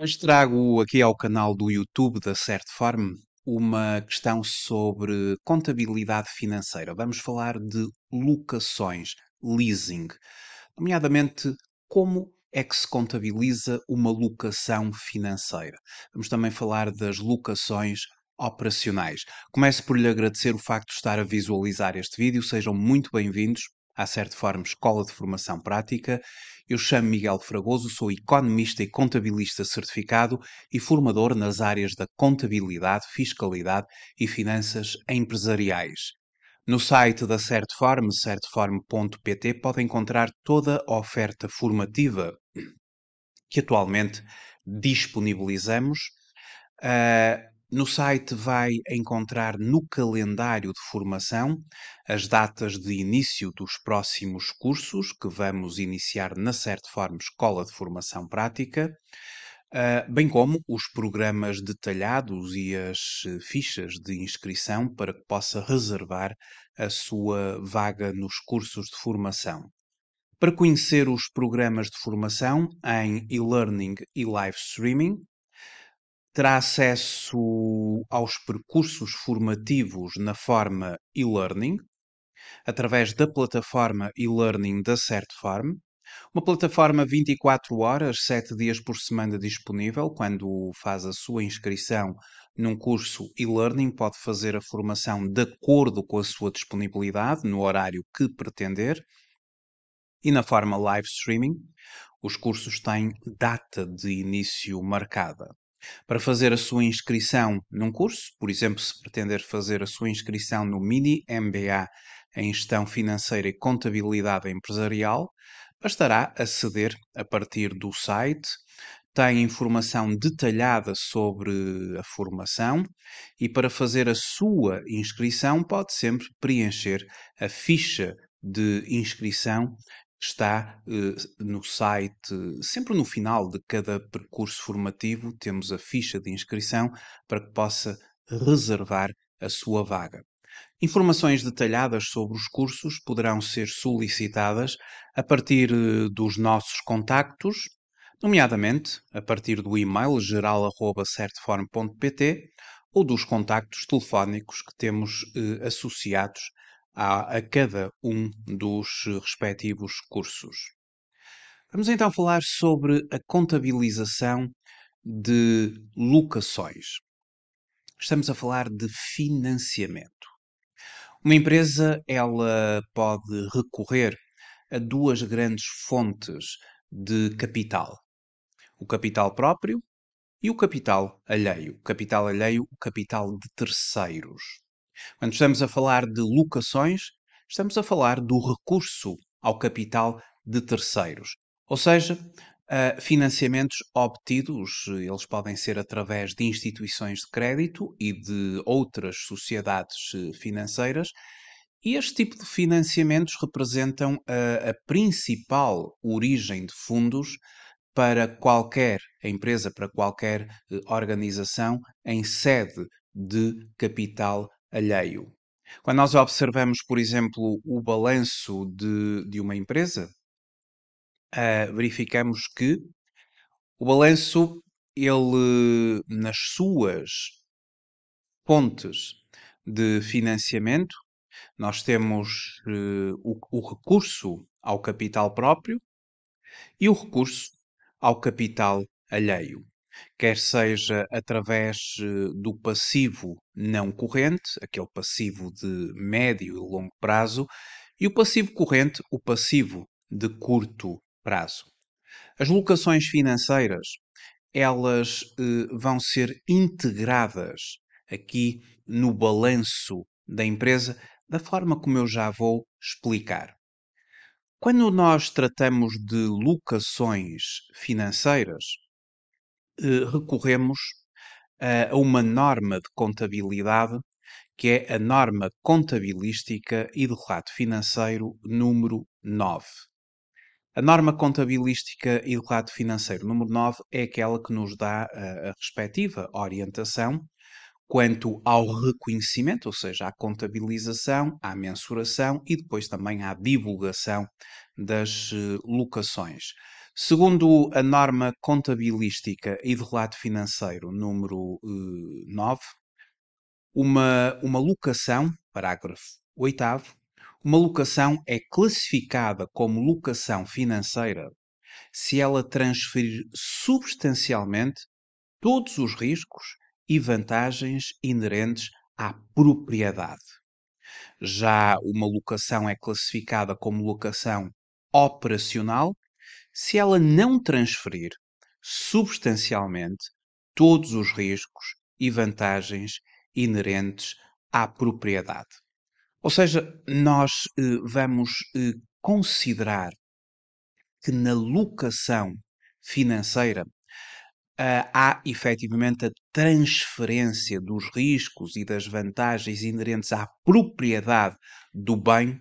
Mas trago aqui ao canal do YouTube da Certfarm uma questão sobre contabilidade financeira. Vamos falar de locações, leasing, nomeadamente como é que se contabiliza uma locação financeira. Vamos também falar das locações operacionais. Começo por lhe agradecer o facto de estar a visualizar este vídeo, sejam muito bem-vindos à Certifarm Escola de Formação Prática. Eu chamo Miguel Fragoso, sou economista e contabilista certificado e formador nas áreas da contabilidade, fiscalidade e finanças empresariais. No site da Certifarm, certifarm.pt, pode encontrar toda a oferta formativa que atualmente disponibilizamos. Uh, no site vai encontrar no calendário de formação as datas de início dos próximos cursos que vamos iniciar na forma Escola de Formação Prática, ah, bem como os programas detalhados e as eh, fichas de inscrição para que possa reservar a sua vaga nos cursos de formação. Para conhecer os programas de formação em e-learning e live streaming, terá acesso aos percursos formativos na forma e-learning, através da plataforma e-learning da Certfarm, uma plataforma 24 horas, 7 dias por semana disponível. Quando faz a sua inscrição num curso e-learning, pode fazer a formação de acordo com a sua disponibilidade, no horário que pretender. E na forma live streaming, os cursos têm data de início marcada. Para fazer a sua inscrição num curso, por exemplo, se pretender fazer a sua inscrição no Mini MBA em Gestão Financeira e Contabilidade Empresarial, bastará aceder a partir do site. Tem informação detalhada sobre a formação e, para fazer a sua inscrição, pode sempre preencher a ficha de inscrição está eh, no site, sempre no final de cada percurso formativo, temos a ficha de inscrição para que possa reservar a sua vaga. Informações detalhadas sobre os cursos poderão ser solicitadas a partir eh, dos nossos contactos, nomeadamente a partir do e-mail geral.certeform.pt ou dos contactos telefónicos que temos eh, associados a, a cada um dos eh, respectivos cursos. Vamos então falar sobre a contabilização de locações. Estamos a falar de financiamento. Uma empresa ela pode recorrer a duas grandes fontes de capital: o capital próprio e o capital alheio. capital alheio, o capital de terceiros. Quando estamos a falar de locações, estamos a falar do recurso ao capital de terceiros, ou seja, ah, financiamentos obtidos, eles podem ser através de instituições de crédito e de outras sociedades eh, financeiras. E este tipo de financiamentos representam a, a principal origem de fundos para qualquer empresa, para qualquer eh, organização em sede de capital alheio. Quando nós observamos, por exemplo, o balanço de, de uma empresa, uh, verificamos que o balanço, ele, nas suas pontes de financiamento, nós temos uh, o, o recurso ao capital próprio e o recurso ao capital alheio quer seja através eh, do passivo não corrente, aquele passivo de médio e longo prazo, e o passivo corrente, o passivo de curto prazo. As locações financeiras, elas eh, vão ser integradas aqui no balanço da empresa da forma como eu já vou explicar. Quando nós tratamos de locações financeiras, eh, recorremos a uma norma de contabilidade que é a norma contabilística e do relato financeiro número 9. A norma contabilística e do relato financeiro número 9 é aquela que nos dá a, a respectiva orientação quanto ao reconhecimento, ou seja, à contabilização, à mensuração e depois também à divulgação das eh, locações. Segundo a norma contabilística e de relato financeiro número eh, 9, uma, uma locação, parágrafo 8, uma locação é classificada como locação financeira se ela transferir substancialmente todos os riscos e vantagens inerentes à propriedade. Já uma locação é classificada como locação operacional se ela não transferir substancialmente todos os riscos e vantagens inerentes à propriedade. Ou seja, nós eh, vamos eh, considerar que na locação financeira eh, há efetivamente a transferência dos riscos e das vantagens inerentes à propriedade do bem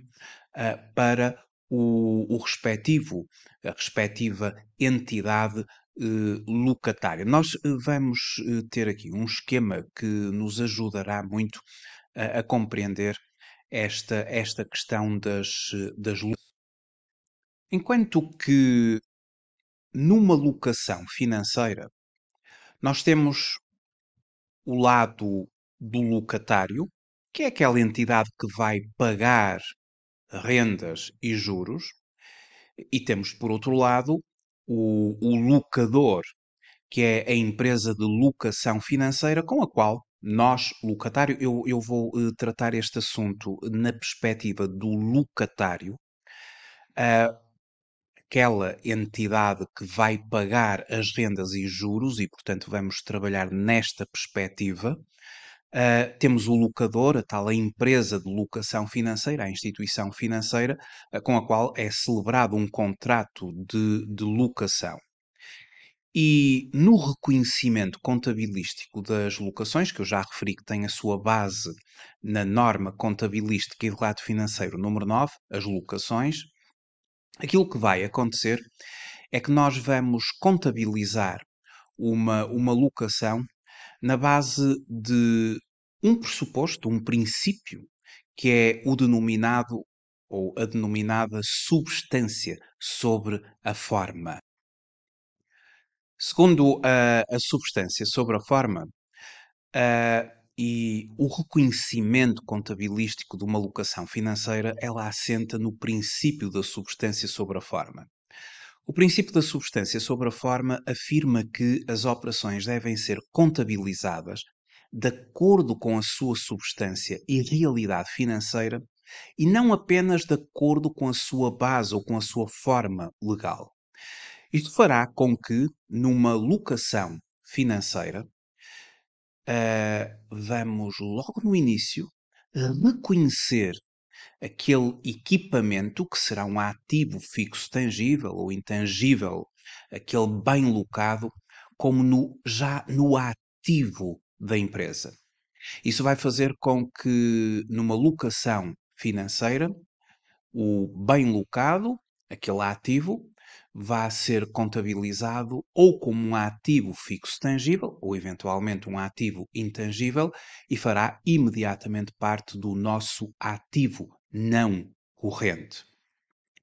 ah, para o, o respectivo, a respectiva entidade eh, locatária. Nós eh, vamos eh, ter aqui um esquema que nos ajudará muito a, a compreender esta, esta questão das, das Enquanto que numa locação financeira nós temos o lado do locatário, que é aquela entidade que vai pagar rendas e juros, e temos, por outro lado, o, o locador, que é a empresa de locação financeira com a qual nós, locatário, eu, eu vou uh, tratar este assunto na perspectiva do locatário, uh, aquela entidade que vai pagar as rendas e juros, e portanto vamos trabalhar nesta perspectiva. Uh, temos o locador, a tal empresa de locação financeira, a instituição financeira, uh, com a qual é celebrado um contrato de, de, locação. E no reconhecimento contabilístico das locações, que eu já referi que tem a sua base na norma contabilística e relato financeiro número 9, as locações, aquilo que vai acontecer é que nós vamos contabilizar uma, uma locação na base de um pressuposto, um princípio, que é o denominado ou a denominada substância sobre a forma. Segundo a, a substância sobre a forma a, e o reconhecimento contabilístico de uma locação financeira, ela assenta no princípio da substância sobre a forma. O princípio da substância sobre a forma afirma que as operações devem ser contabilizadas de acordo com a sua substância e realidade financeira e não apenas de acordo com a sua base ou com a sua forma legal. Isto fará com que, numa locação financeira, uh, vamos logo no início reconhecer aquele equipamento que será um ativo fixo tangível ou intangível, aquele bem locado, como no, já no ativo da empresa. Isso vai fazer com que, numa locação financeira, o bem locado, aquele ativo, vá ser contabilizado ou como um ativo fixo tangível, ou eventualmente um ativo intangível, e fará imediatamente parte do nosso ativo não corrente.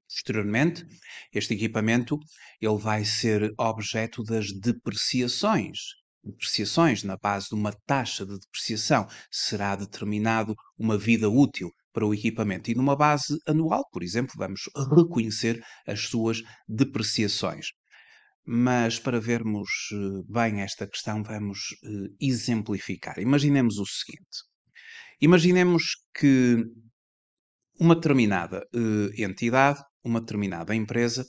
Posteriormente, este equipamento ele vai ser objeto das depreciações. Depreciações na base de uma taxa de depreciação será determinado uma vida útil para o equipamento e numa base anual, por exemplo, vamos reconhecer as suas depreciações. Mas para vermos eh, bem esta questão, vamos eh, exemplificar. Imaginemos o seguinte: imaginemos que uma determinada uh, entidade, uma determinada empresa,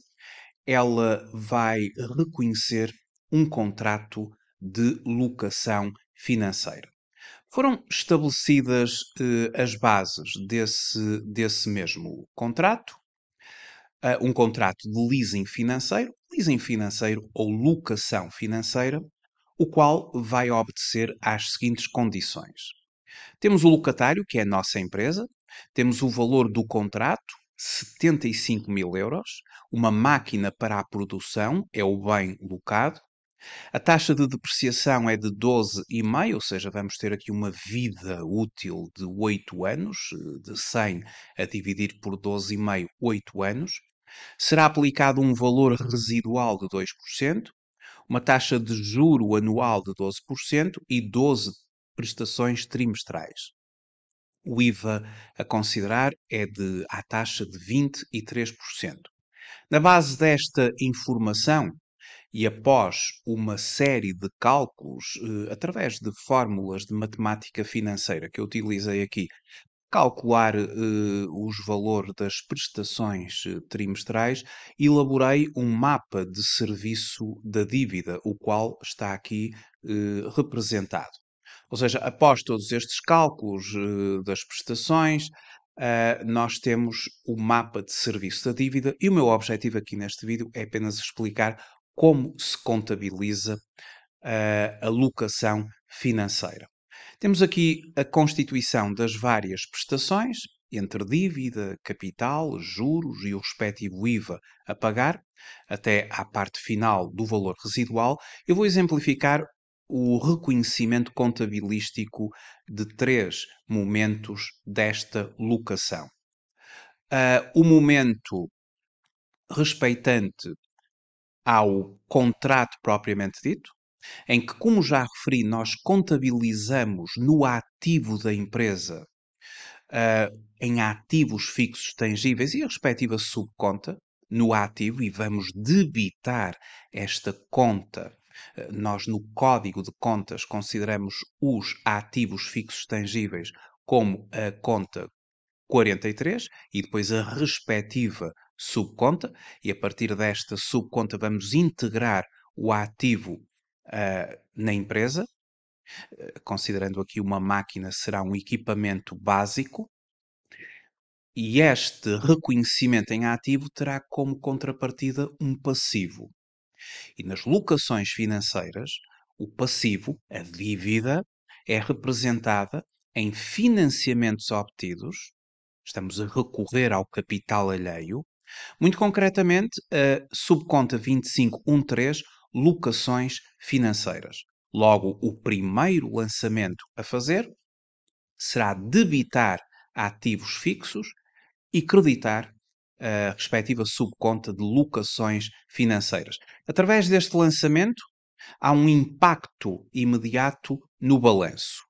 ela vai reconhecer um contrato de locação financeira. Foram estabelecidas uh, as bases desse, desse mesmo contrato, uh, um contrato de leasing financeiro, leasing financeiro ou locação financeira, o qual vai obedecer às seguintes condições. Temos o locatário, que é a nossa empresa, temos o valor do contrato, 75 mil euros, uma máquina para a produção, é o bem locado, a taxa de depreciação é de 12,5, ou seja, vamos ter aqui uma vida útil de 8 anos, de 100 a dividir por 12,5, 8 anos. Será aplicado um valor residual de 2%, uma taxa de juro anual de 12% e 12 prestações trimestrais. O IVA a considerar é de a taxa de 23%. Na base desta informação e após uma série de cálculos eh, através de fórmulas de matemática financeira que eu utilizei aqui, calcular eh, os valores das prestações eh, trimestrais, elaborei um mapa de serviço da dívida, o qual está aqui representado. Ou seja, após todos estes cálculos uh, das prestações, uh, nós temos o mapa de serviço da dívida e o meu objetivo aqui neste vídeo é apenas explicar como se contabiliza eh, a locação financeira. Temos aqui a constituição das várias prestações, entre dívida, capital, juros e o respectivo IVA a pagar, até à parte final do valor residual, eu vou exemplificar o reconhecimento contabilístico de três momentos desta locação. Uh, o momento respeitante ao contrato propriamente dito, em que, como já referi, nós contabilizamos no ativo da empresa uh, em ativos fixos tangíveis e a respectiva subconta no ativo e vamos debitar esta conta nós, no Código de Contas, consideramos os ativos fixos tangíveis como a conta 43 e depois a respectiva subconta, e a partir desta subconta vamos integrar o ativo uh, na empresa. Ah, considerando aqui uma máquina, será um equipamento básico, e este reconhecimento em ativo terá como contrapartida um passivo. E nas locações financeiras, o passivo, a dívida, é representada em financiamentos obtidos, estamos a recorrer ao capital alheio, muito concretamente a subconta 2513, locações financeiras. Logo, o primeiro lançamento a fazer será debitar ativos fixos e creditar a respectiva subconta de locações financeiras. Através deste lançamento, há um impacto imediato no balanço.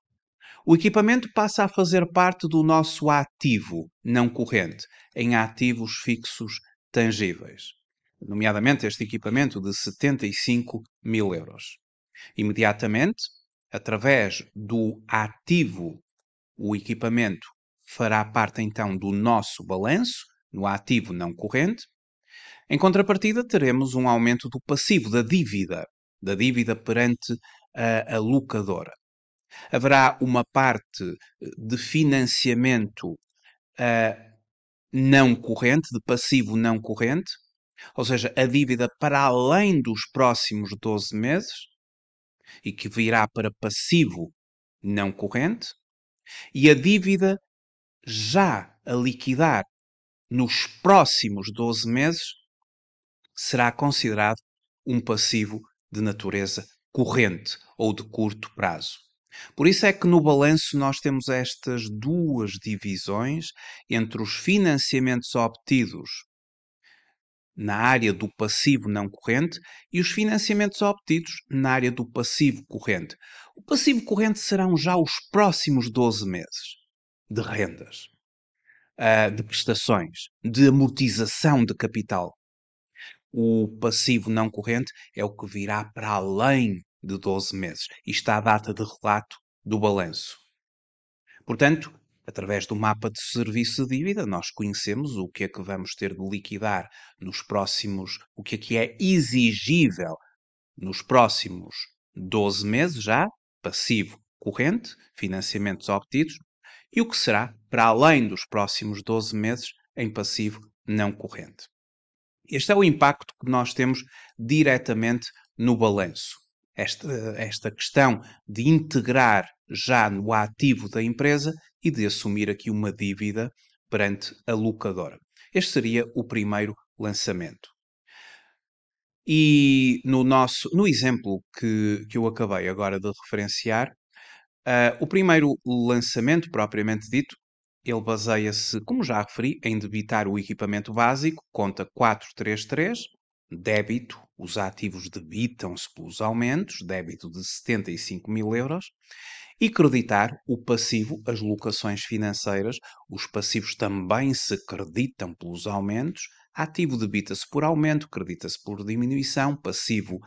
O equipamento passa a fazer parte do nosso ativo não corrente, em ativos fixos tangíveis, nomeadamente este equipamento de 75 mil euros. Imediatamente, através do ativo, o equipamento fará parte então do nosso balanço no ativo não corrente. Em contrapartida, teremos um aumento do passivo, da dívida, da dívida perante a, a locadora. Haverá uma parte eh, de financiamento uh, não corrente, de passivo não corrente, ou seja, a dívida para além dos próximos 12 meses e que virá para passivo não corrente, e a dívida já a liquidar nos próximos 12 meses, será considerado um passivo de natureza corrente ou de curto prazo. Por isso é que no balanço nós temos estas duas divisões entre os financiamentos obtidos na área do passivo não corrente e os financiamentos obtidos na área do passivo corrente. O passivo corrente serão já os próximos 12 meses de rendas uh, de prestações, de amortização de capital. O passivo não corrente é o que virá para além de 12 meses. Isto é a data de relato do balanço. Portanto, através do mapa de serviço de dívida, nós conhecemos o que é que vamos ter de liquidar nos próximos, o que é que é exigível nos próximos 12 meses já, passivo corrente, financiamentos obtidos, e o que será para além dos próximos 12 meses em passivo não corrente. Este é o impacto que nós temos diretamente no balanço. Esta, esta questão de integrar já no ativo da empresa e de assumir aqui uma dívida perante a locadora. Este seria o primeiro lançamento. E no nosso no exemplo que, que eu acabei agora de referenciar, Uh, o primeiro lançamento, propriamente dito, ele baseia-se, como já referi, em debitar o equipamento básico, conta 433, débito, os ativos debitam-se pelos aumentos, débito de 75 mil euros, e creditar o passivo, as locações financeiras, os passivos também se creditam pelos aumentos, ativo debita-se por aumento, credita-se por diminuição, passivo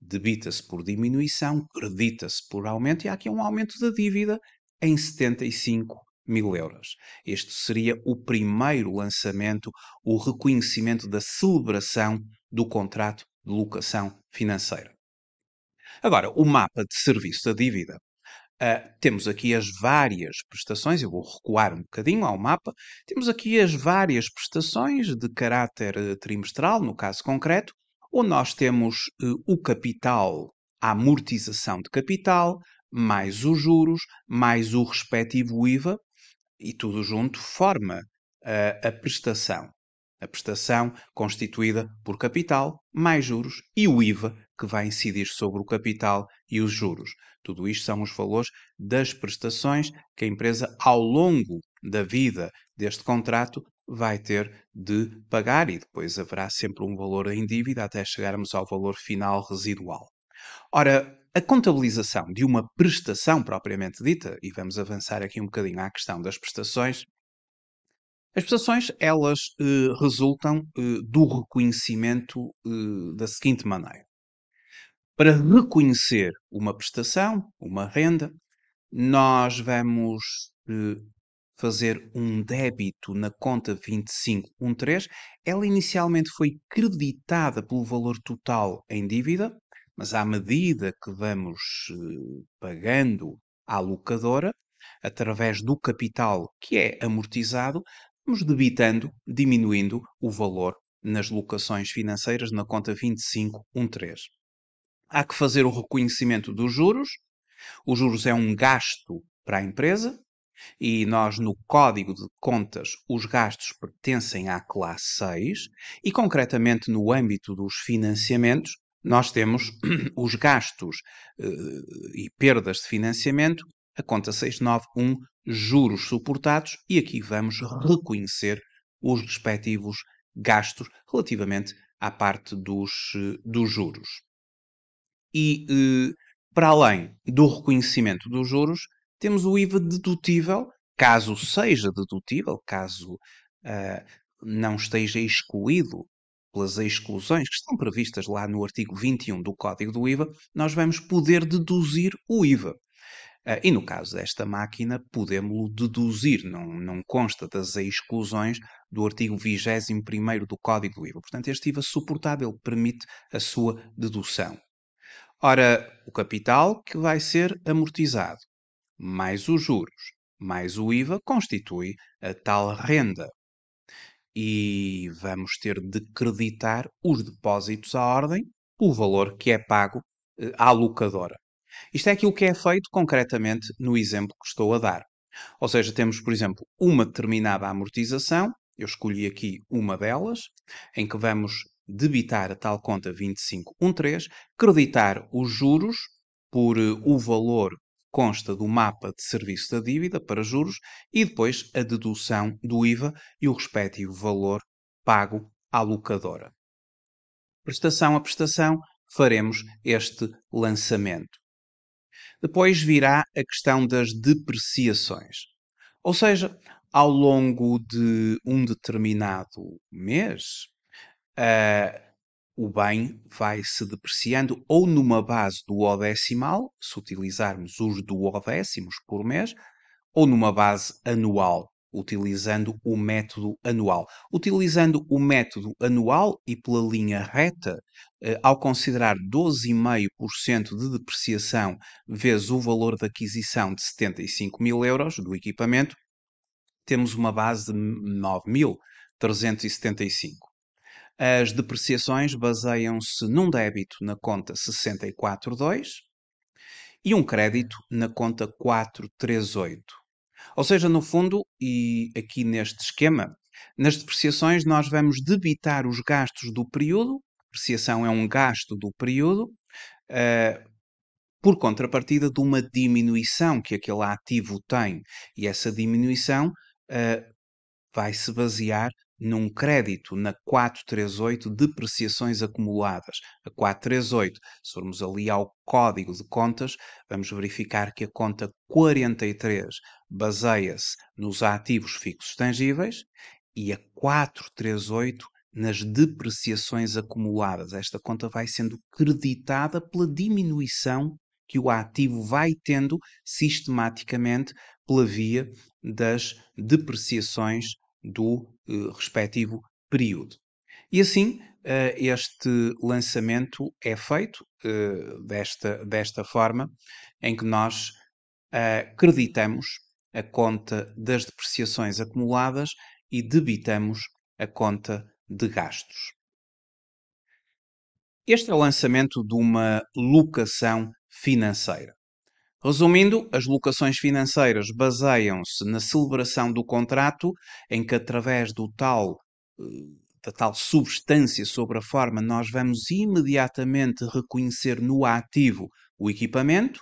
debita-se por diminuição, credita-se por aumento, e há aqui um aumento da dívida em 75 mil euros. Este seria o primeiro lançamento, o reconhecimento da celebração do contrato de locação financeira. Agora, o mapa de serviço da dívida. Uh, temos aqui as várias prestações, eu vou recuar um bocadinho ao mapa. Temos aqui as várias prestações de caráter ah, trimestral, no caso concreto, ou nós temos eh, o capital, a amortização de capital, mais os juros, mais o respectivo IVA, e tudo junto forma a, eh, a prestação. A prestação constituída por capital, mais juros e o IVA, que vai incidir sobre o capital e os juros. Tudo isto são os valores das prestações que a empresa, ao longo da vida deste contrato, vai ter de pagar e depois haverá sempre um valor em dívida até chegarmos ao valor final residual. Ora, a contabilização de uma prestação propriamente dita, e vamos avançar aqui um bocadinho à questão das prestações, as prestações elas eh, resultam eh, do reconhecimento eh, da seguinte maneira. Para reconhecer uma prestação, uma renda, nós vamos eh, fazer um débito na conta 2513, ela inicialmente foi creditada pelo valor total em dívida, mas à medida que vamos eh, pagando à locadora, através do capital que é amortizado, vamos debitando, diminuindo o valor nas locações financeiras na conta 2513. Há que fazer o reconhecimento dos juros. Os juros é um gasto para a empresa, e nós, no Código de Contas, os gastos pertencem à classe 6 e, concretamente, no âmbito dos financiamentos, nós temos os gastos uh, e perdas de financiamento, a conta 691, juros suportados, e aqui vamos reconhecer os respectivos gastos relativamente à parte dos, eh, dos juros. E uh, para além do reconhecimento dos juros, temos o IVA dedutível, caso seja dedutível, caso uh, não esteja excluído pelas exclusões que estão previstas lá no artigo 21 do Código do IVA, nós vamos poder deduzir o IVA. Uh, e no caso desta máquina, podemos deduzir, não, não consta das exclusões do artigo 21 do Código do IVA. Portanto, este IVA é suportável permite a sua dedução. Ora, o capital que vai ser amortizado mais os juros, mais o IVA, constitui a tal renda. E vamos ter de creditar os depósitos à ordem, o valor que é pago eh, à locadora. Isto é aquilo que é feito concretamente no exemplo que estou a dar. Ou seja, temos, por exemplo, uma determinada amortização, eu escolhi aqui uma delas, em que vamos debitar a tal conta 2513, creditar os juros por eh, o valor consta do mapa de serviço da dívida para juros e depois a dedução do IVA e o respectivo valor pago à locadora. Prestação a prestação, faremos este lançamento. Depois virá a questão das depreciações. Ou seja, ao longo de um determinado mês, a eh, o bem vai se depreciando ou numa base do se utilizarmos os duodécimos por mês, ou numa base anual, utilizando o método anual. Utilizando o método anual e pela linha reta, eh, ao considerar 12,5% de depreciação vezes o valor da aquisição de 75 mil euros do equipamento, temos uma base de 9.375. As depreciações baseiam-se num débito na conta 642 e um crédito na conta 438. Ou seja, no fundo, e aqui neste esquema, nas depreciações nós vamos debitar os gastos do período, depreciação é um gasto do período, uh, por contrapartida de uma diminuição que aquele ativo tem. E essa diminuição uh, vai se basear num crédito na 438 depreciações acumuladas. A 438, se formos ali ao código de contas, vamos verificar que a conta 43 baseia-se nos ativos fixos tangíveis e a 438 nas depreciações acumuladas. Esta conta vai sendo creditada pela diminuição que o ativo vai tendo sistematicamente pela via das depreciações do uh, respectivo período. E assim, uh, este lançamento é feito eh, desta, desta forma, em que nós acreditamos a conta das depreciações acumuladas e debitamos a conta de gastos. Este é o lançamento de uma locação financeira. Resumindo, as locações financeiras baseiam-se na celebração do contrato, em que, através do tal, eh, da tal substância sobre a forma, nós vamos imediatamente reconhecer no ativo o equipamento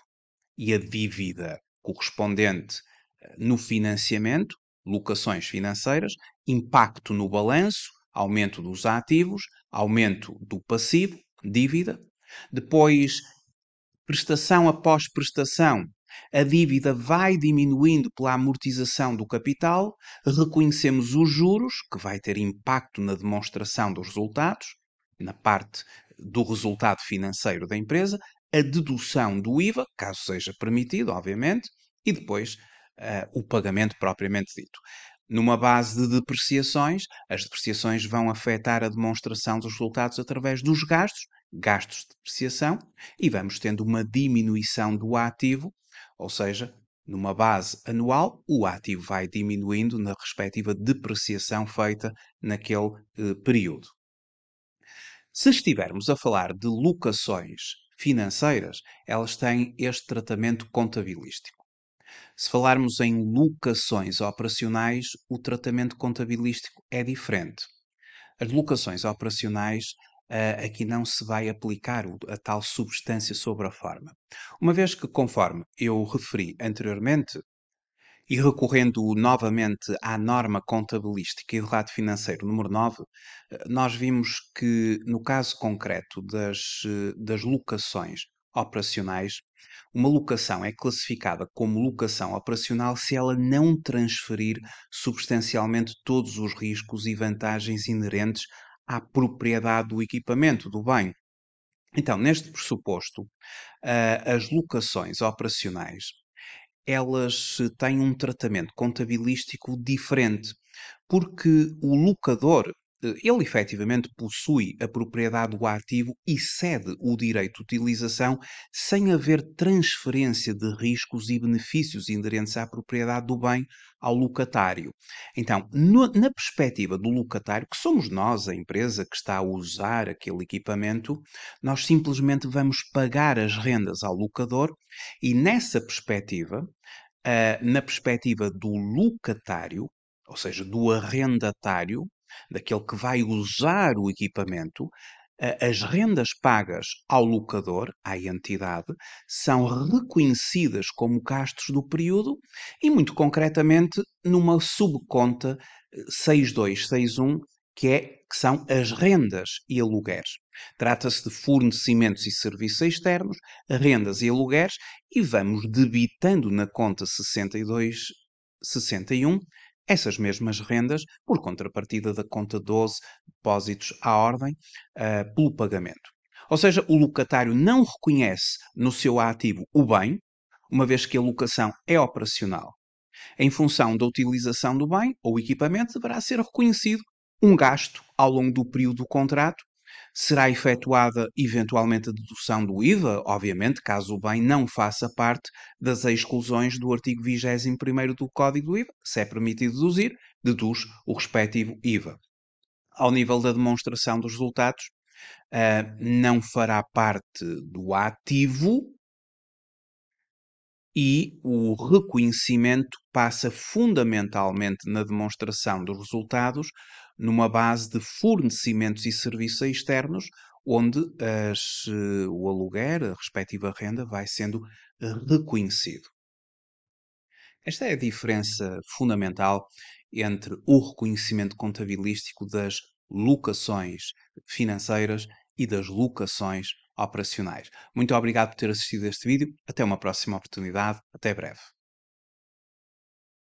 e a dívida correspondente eh, no financiamento, locações financeiras, impacto no balanço, aumento dos ativos, aumento do passivo, dívida. Depois prestação após prestação. A dívida vai diminuindo pela amortização do capital, reconhecemos os juros, que vai ter impacto na demonstração dos resultados, na parte do resultado financeiro da empresa, a dedução do IVA, caso seja permitido, obviamente, e depois uh, o pagamento propriamente dito. Numa base de depreciações, as depreciações vão afetar a demonstração dos resultados através dos gastos, gastos de depreciação e vamos tendo uma diminuição do ativo, ou seja, numa base anual, o ativo vai diminuindo na respectiva depreciação feita naquele eh, período. Se estivermos a falar de locações financeiras, elas têm este tratamento contabilístico. Se falarmos em locações operacionais, o tratamento contabilístico é diferente. As locações operacionais uh, aqui não se vai aplicar a tal substância sobre a forma. Uma vez que, conforme eu referi anteriormente, e recorrendo novamente à norma contabilística e relato financeiro número 9, eh, nós vimos que, no caso concreto das, eh, das locações operacionais, uma locação é classificada como locação operacional se ela não transferir substancialmente todos os riscos e vantagens inerentes à propriedade do equipamento, do bem. Então, neste pressuposto, ah, as locações operacionais elas eh, têm um tratamento contabilístico diferente, porque o locador eh, ele efetivamente possui a propriedade do ativo e cede o direito de utilização sem haver transferência de riscos e benefícios inderentes à propriedade do bem ao locatário. Então, no, na perspectiva do locatário, que somos nós, a empresa que está a usar aquele equipamento, nós simplesmente vamos pagar as rendas ao locador e nessa perspectiva. Uh, na perspectiva do locatário, ou seja, do arrendatário, daquele que vai usar o equipamento, as rendas pagas ao locador, à entidade, são reconhecidas como gastos do período e, muito concretamente, numa subconta 6261, eh, que, é, que são as rendas e aluguéres. Trata-se de fornecimentos e serviços externos, rendas e aluguéres, e vamos debitando na conta 6261 essas mesmas rendas por contrapartida da conta 12 depósitos à ordem uh, pelo pagamento. Ou seja, o locatário não reconhece no seu ativo o bem, uma vez que a locação é operacional. Em função da utilização do bem ou equipamento, deverá ser reconhecido um gasto ao longo do período do contrato Será efetuada eventualmente a dedução do IVA, obviamente, caso o bem não faça parte das exclusões do artigo 21 do Código do IVA. Se é permitido deduzir, deduz o respectivo IVA. Ao nível da demonstração dos resultados, eh, não fará parte do ativo e o reconhecimento passa fundamentalmente na demonstração dos resultados numa base de fornecimentos e serviços externos, onde as, eh, o aluguer, a respectiva renda, vai sendo reconhecido. Esta é a diferença fundamental entre o reconhecimento contabilístico das locações financeiras e das locações operacionais. Muito obrigado por ter assistido a este vídeo. Até uma próxima oportunidade. Até breve.